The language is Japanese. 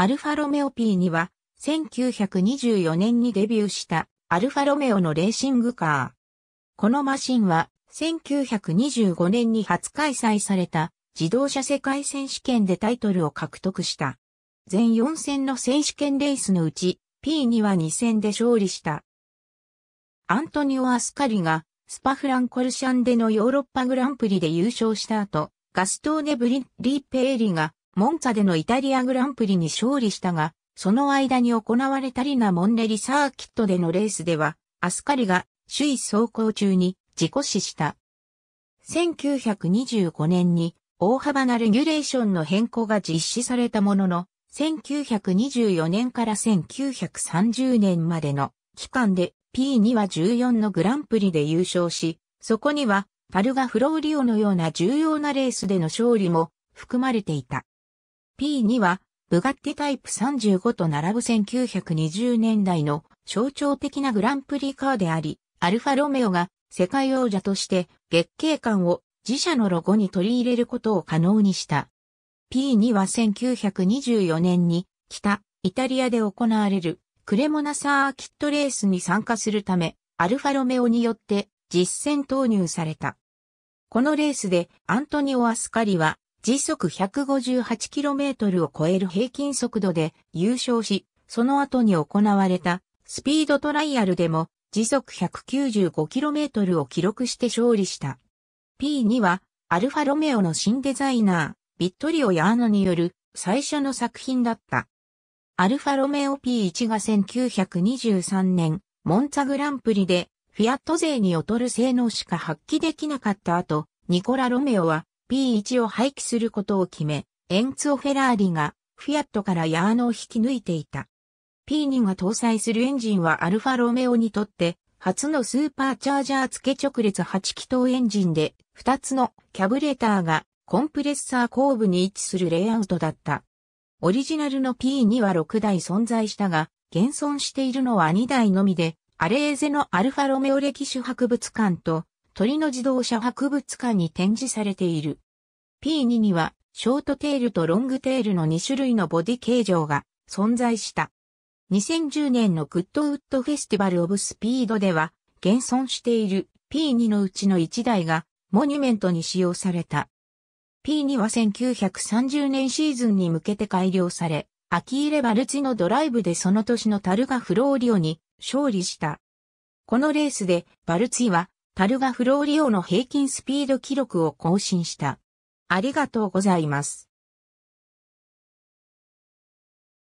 アルファロメオ P には、1924年にデビューしたアルファロメオのレーシングカー。このマシンは、1925年に初開催された自動車世界選手権でタイトルを獲得した。全4戦の選手権レースのうち、P には2戦で勝利した。アントニオ・アスカリが、スパフランコルシャンでのヨーロッパグランプリで優勝した後、ガストーネ・ブリッリー・ペーリが、モンツァでのイタリアグランプリに勝利したが、その間に行われたリナ・モンレリサーキットでのレースでは、アスカリが首位走行中に事故死した。1925年に大幅なレギュレーションの変更が実施されたものの、1924年から1930年までの期間で P2 は14のグランプリで優勝し、そこにはパルガ・フローリオのような重要なレースでの勝利も含まれていた。P2 は、ブガッティタイプ35と並ぶ1920年代の象徴的なグランプリカーであり、アルファロメオが世界王者として月経感を自社のロゴに取り入れることを可能にした。P2 は1924年に北イタリアで行われるクレモナサーキットレースに参加するためアルファロメオによって実戦投入された。このレースでアントニオ・アスカリは時速 158km を超える平均速度で優勝し、その後に行われたスピードトライアルでも時速 195km を記録して勝利した。P2 はアルファロメオの新デザイナー、ビットリオ・ヤーノによる最初の作品だった。アルファロメオ P1 が1923年、モンツァグランプリで、フィアット勢に劣る性能しか発揮できなかった後、ニコラ・ロメオは P1 を廃棄することを決め、エンツォ・フェラーリがフィアットからヤーノを引き抜いていた。P2 が搭載するエンジンはアルファロメオにとって初のスーパーチャージャー付け直列8気筒エンジンで2つのキャブレーターがコンプレッサー後部に位置するレイアウトだった。オリジナルの P2 は6台存在したが、現存しているのは2台のみで、アレーゼのアルファロメオ歴史博物館と鳥の自動車博物館に展示されている。P2 には、ショートテールとロングテールの2種類のボディ形状が存在した。2010年のグッドウッドフェスティバルオブスピードでは、現存している P2 のうちの1台がモニュメントに使用された。P2 は1930年シーズンに向けて改良され、アキーレ・バルチのドライブでその年のタルガ・フローリオに勝利した。このレースでバルツィはタルガフローリオの平均スピード記録を更新した。ありがとうございます。